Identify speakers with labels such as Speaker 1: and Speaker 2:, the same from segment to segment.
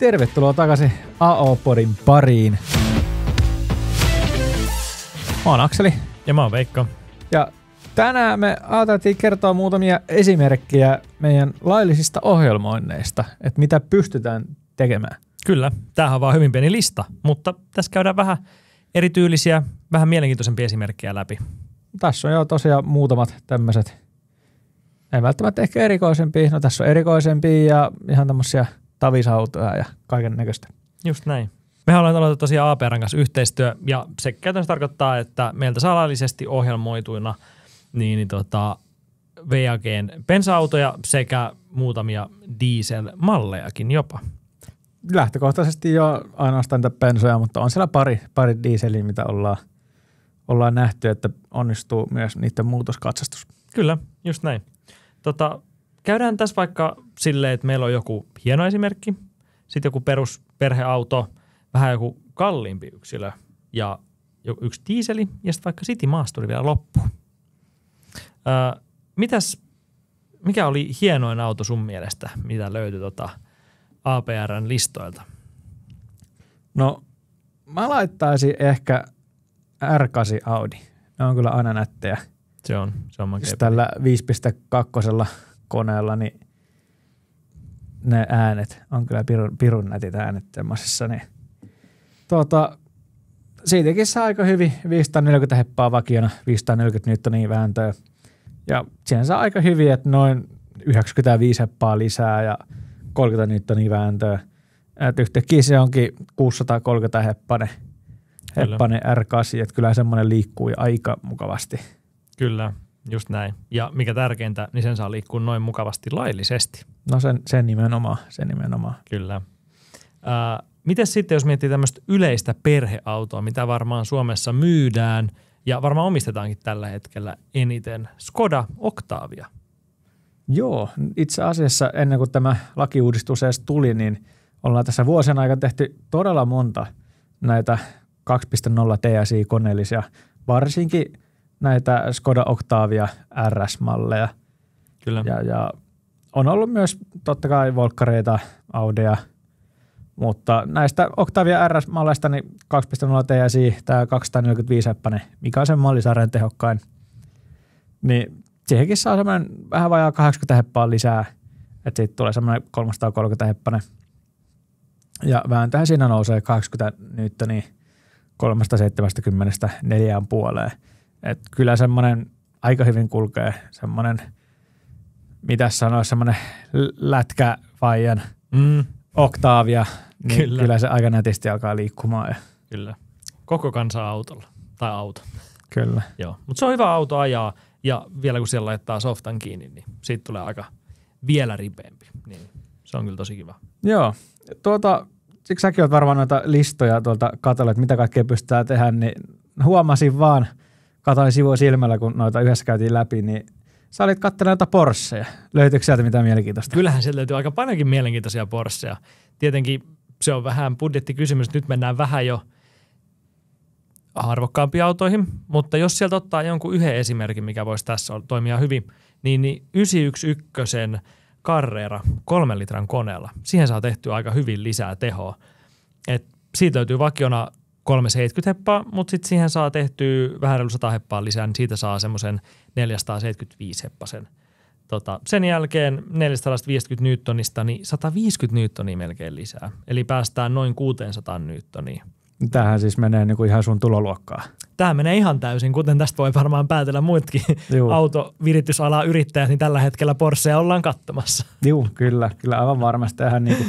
Speaker 1: Tervetuloa takaisin AO-podin pariin. Mä oon Akseli.
Speaker 2: Ja mä oon Veikka.
Speaker 1: Ja tänään me ajateltiin kertoa muutamia esimerkkejä meidän laillisista ohjelmoinneista, että mitä pystytään
Speaker 2: tekemään. Kyllä, tämähän on vaan hyvin pieni lista, mutta tässä käydään vähän erityylisiä, vähän mielenkiintoisempia esimerkkejä läpi.
Speaker 1: Tässä on jo tosiaan muutamat tämmöiset, ei välttämättä ehkä erikoisempia, no tässä on erikoisempia ja ihan tämmöisiä – tavisautoja ja kaiken näköistä.
Speaker 2: Just näin. Me ollaan aloitettu tosiaan APRn kanssa yhteistyö ja se käytännössä tarkoittaa, että meiltä salallisesti ohjelmoituina niin, niin tota, VAGn pensa autoja sekä muutamia dieselmallejakin jopa.
Speaker 1: Lähtökohtaisesti jo ainoastaan niitä pensoja, mutta on siellä pari, pari dieseliä, mitä ollaan, ollaan nähty, että onnistuu myös niiden muutoskatsastus.
Speaker 2: Kyllä, just näin. Tota, käydään tässä vaikka silleen, että meillä on joku hieno esimerkki, sitten joku perusperheauto, vähän joku kalliimpi yksilö ja yksi tiiseli ja sitten vaikka City Maasturi vielä loppu. Öö, mitäs, mikä oli hienoin auto sun mielestä, mitä löytyi tota APRn listoilta?
Speaker 1: No mä laittaisin ehkä R8 Audi. Ne on kyllä aina nättejä.
Speaker 2: Se on, se on siis
Speaker 1: Tällä 5.2 koneella, niin ne äänet on kyllä pirun, pirun nätit äänet tämmöisessä. Niin. Tuota, siitäkin saa aika hyvin 540 heppaa vakiona, 540 nyt on niin vääntöä. Ja siihen saa aika hyvin, että noin 95 heppaa lisää ja 30 nyt on niin vääntöä. Et yhtäkkiä se onkin 630 heppane, heppane R8, että kyllä semmoinen liikkuu aika mukavasti.
Speaker 2: Kyllä, Just näin. Ja mikä tärkeintä, niin sen saa liikkua noin mukavasti laillisesti.
Speaker 1: No sen, sen nimenomaan, sen nimenomaan.
Speaker 2: Kyllä. Ää, Miten sitten, jos miettii tämmöistä yleistä perheautoa, mitä varmaan Suomessa myydään ja varmaan omistetaankin tällä hetkellä eniten, Skoda Octavia?
Speaker 1: Joo, itse asiassa ennen kuin tämä lakiuudistus edes tuli, niin ollaan tässä vuosien aikana tehty todella monta näitä 2.0 TSI-koneellisia, varsinkin – näitä Skoda Octavia RS-malleja. Kyllä. Ja, ja on ollut myös totta kai volkkareita, Audia, mutta näistä Octavia RS-malleista niin 2.0 TSI, tämä 245 heppainen mikä on sen mallisarjan tehokkain, niin siihenkin saa semmoinen vähän vajaa 80 heppaa lisää, että siitä tulee semmoinen 330 heppainen. Ja vähän tähän siinä nousee 80 nyt, niin 370 neljään puoleen. Et kyllä semmoinen aika hyvin kulkee semmoinen, mitä sanoa, semmoinen lätkäfajan mm. oktaavia, niin kyllä. kyllä se aika nätisti alkaa liikkumaan. Ja.
Speaker 2: Kyllä. Koko kansa autolla. Tai auto. Kyllä. Joo. Mutta se on hyvä auto ajaa ja vielä kun siellä laittaa softan kiinni, niin siitä tulee aika vielä ripeämpi. Niin se on kyllä tosi kiva.
Speaker 1: Joo. Tuota, siksi säkin olet varmaan noita listoja tuolta katsellut, että mitä kaikkea pystytään tehdä, niin huomasin vaan – katoin sivua silmällä, kun noita yhdessä käytiin läpi, niin sä olit katsonut noita Porscheja. Löytyykö sieltä mitään mielenkiintoista?
Speaker 2: Kyllähän sieltä löytyy aika paljonkin mielenkiintoisia Porscheja. Tietenkin se on vähän budjettikysymys. Nyt mennään vähän jo arvokkaampiin autoihin, mutta jos sieltä ottaa jonkun yhden esimerkin, mikä voisi tässä toimia hyvin, niin, niin 911 Carrera kolmen litran koneella. Siihen saa tehty aika hyvin lisää tehoa. Et siitä löytyy vakiona 370 heppaa, mutta sitten siihen saa tehtyä vähän reilu 100 heppaa lisää, niin siitä saa semmoisen 475 heppasen. Tota, sen jälkeen 450 newtonista, niin 150 newtonia melkein lisää. Eli päästään noin 600 newtonia.
Speaker 1: Tämähän siis menee niin kuin ihan sun tuloluokkaa.
Speaker 2: Tämä menee ihan täysin, kuten tästä voi varmaan päätellä muutkin Juu. autoviritysala yrittäjät, niin tällä hetkellä Porschea ollaan katsomassa. Joo, kyllä, kyllä aivan varmasti. Tähän niin kuin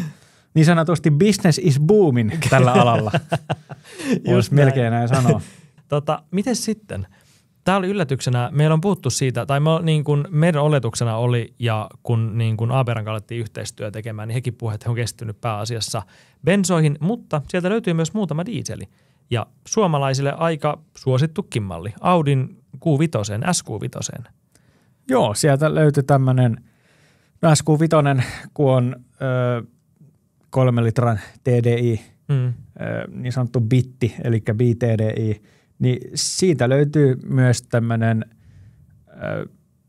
Speaker 2: niin sanotusti
Speaker 1: business is booming tällä alalla.
Speaker 2: jos melkein näin sanoa. tota, miten sitten? Tämä oli yllätyksenä, meillä on puhuttu siitä, tai me, niin kuin meidän oletuksena oli, ja kun niin kuin Aberan alettiin yhteistyö tekemään, niin hekin että he on kestynyt pääasiassa bensoihin, mutta sieltä löytyy myös muutama diiseli. Ja suomalaisille aika suosittukin malli, Audin Q5, SQ5.
Speaker 1: Joo, sieltä löytyi tämmöinen SQ5, kun on ö, kolmen litran TDI, mm. niin sanottu bitti, eli BTDI, niin siitä löytyy myös tämmöinen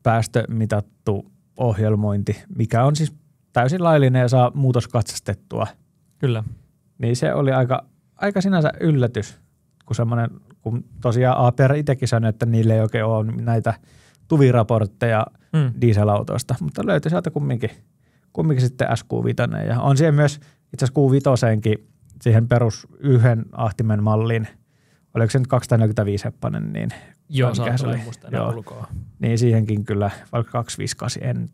Speaker 1: päästömitattu ohjelmointi, mikä on siis täysin laillinen ja saa katsastettua. Kyllä. Niin se oli aika, aika sinänsä yllätys, kun semmoinen, kun tosiaan APR itsekin sanoi, että niille ei oikein ole näitä tuviraportteja mm. dieselautoista, mutta löytyi sieltä kumminkin – kumminkin sitten SQ5. Ja on siihen myös itse asiassa Q5 siihen perus yhden ahtimen malliin oliko se nyt 245 heppanen, niin Joo, se oli. Joo. Ulkoa. Niin siihenkin kyllä, vaikka 258
Speaker 2: en.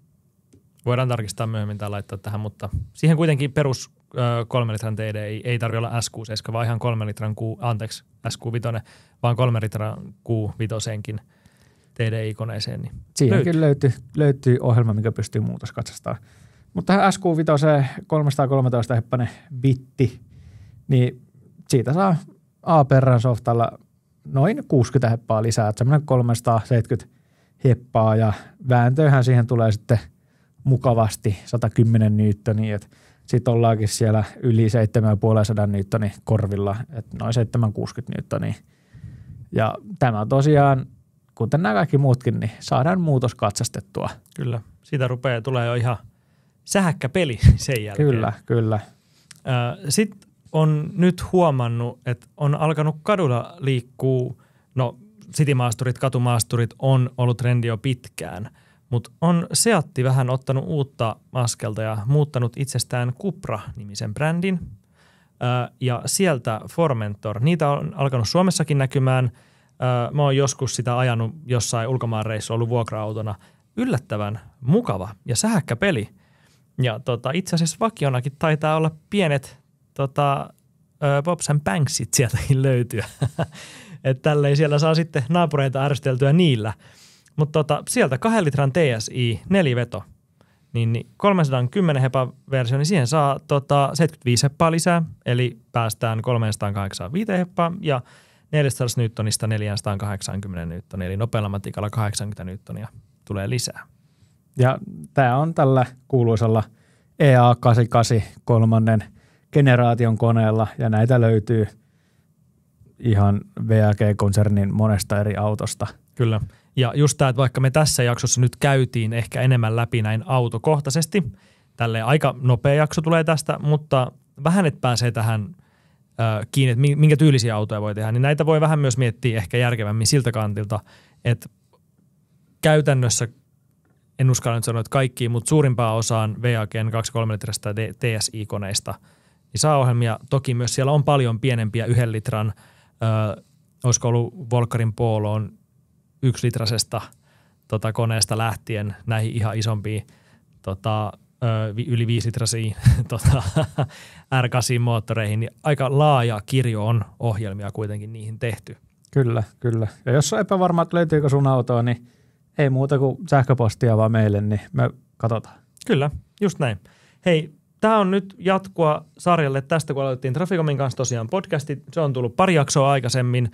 Speaker 2: Voidaan tarkistaa myöhemmin tai laittaa tähän, mutta siihen kuitenkin perus kolmen litran TD ei, ei tarvitse olla SQ7, vaan ihan kolmen litran Q, anteeksi, SQ5, vaan kolmen litran Q5 TDI-koneeseen. Niin Siihenkin
Speaker 1: löytyy. Löytyy, löytyy ohjelma, mikä pystyy muutos katsastamaan. Mutta tähän SQ5 313 heppanen bitti, niin siitä saa A-perran softalla noin 60 heppaa lisää, että semmoinen 370 heppaa ja vääntöhän siihen tulee sitten mukavasti 110 newtonia, että sitten ollaankin siellä yli 7500 newtonin korvilla, että noin 760 newtonia. Ja tämä tosiaan, kuten nämä kaikki muutkin, niin saadaan muutos katsastettua.
Speaker 2: Kyllä, siitä rupeaa tulee jo ihan – sähäkkä peli sen jälkeen. Kyllä, kyllä. Sitten on nyt huomannut, että on alkanut kadulla liikkuu, no sitimaasturit, katumaasturit on ollut trendi jo pitkään, mutta on Seatti vähän ottanut uutta askelta ja muuttanut itsestään Cupra-nimisen brändin. Ja sieltä Formentor, niitä on alkanut Suomessakin näkymään. Mä oon joskus sitä ajanut jossain ulkomaanreissu ollut vuokra-autona. Yllättävän mukava ja sähäkkä peli – ja tota, itse asiassa vakionakin taitaa olla pienet tota, Bobs and Banksit sieltäkin löytyä. että tälleen siellä saa sitten naapureita ärsyteltyä niillä. Mutta tota, sieltä kahden litran TSI, neliveto, niin, niin 310 hepa versio, niin siihen saa tota, 75 heppaa lisää, eli päästään 385 heppaa ja 400 newtonista 480 newtonia, eli nopealla matikalla 80 newtonia tulee lisää.
Speaker 1: Ja tämä on tällä kuuluisalla EA88 kolmannen generaation koneella ja näitä löytyy ihan VAG-konsernin monesta eri autosta.
Speaker 2: Kyllä. Ja just tämä, että vaikka me tässä jaksossa nyt käytiin ehkä enemmän läpi näin autokohtaisesti, tälle aika nopea jakso tulee tästä, mutta vähän et pääsee tähän ö, kiinni, että minkä tyylisiä autoja voi tehdä, niin näitä voi vähän myös miettiä ehkä järkevämmin siltä kantilta, että käytännössä en uskalla nyt sanoa, että kaikkiin, mutta suurimpaan osaan VAGn 2,3 litrasta TSI-koneista niin saa ohjelmia. Toki myös siellä on paljon pienempiä yhden litran, ö, olisiko ollut Volkarin Pooloon litrasesta tota, koneesta lähtien näihin ihan isompiin tota, ö, yli litrasiin tota, r moottoreihin niin aika laaja kirjo on ohjelmia kuitenkin niihin tehty. Kyllä,
Speaker 1: kyllä. Ja jos on epävarma, että löytyykö sun autoa, niin – ei muuta kuin sähköpostia vaan meille, niin me katsotaan.
Speaker 2: Kyllä, just näin. Hei, tämä on nyt jatkoa sarjalle tästä, kun aloitettiin Traficomin kanssa tosiaan podcasti. Se on tullut pari jaksoa aikaisemmin.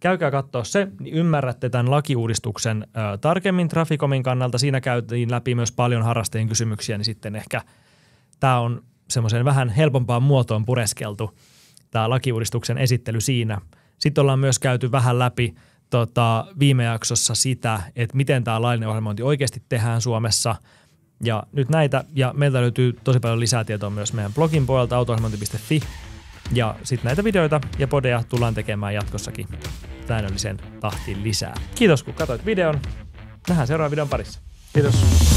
Speaker 2: Käykää katsoa se, niin ymmärrätte tämän lakiuudistuksen ö, tarkemmin Traficomin kannalta. Siinä käytiin läpi myös paljon harrastajien kysymyksiä, niin sitten ehkä tämä on semmoisen vähän helpompaan muotoon pureskeltu tämä lakiuudistuksen esittely siinä. Sitten ollaan myös käyty vähän läpi tota, viime jaksossa sitä, että miten tämä laillinen ohjelmointi oikeasti tehdään Suomessa. Ja nyt näitä, ja meiltä löytyy tosi paljon lisää tietoa myös meidän blogin puolelta autoohjelmointi.fi. Ja sitten näitä videoita ja podeja tullaan tekemään jatkossakin säännöllisen tahtiin lisää. Kiitos kun katsoit videon. Nähdään seuraavan videon parissa. Kiitos.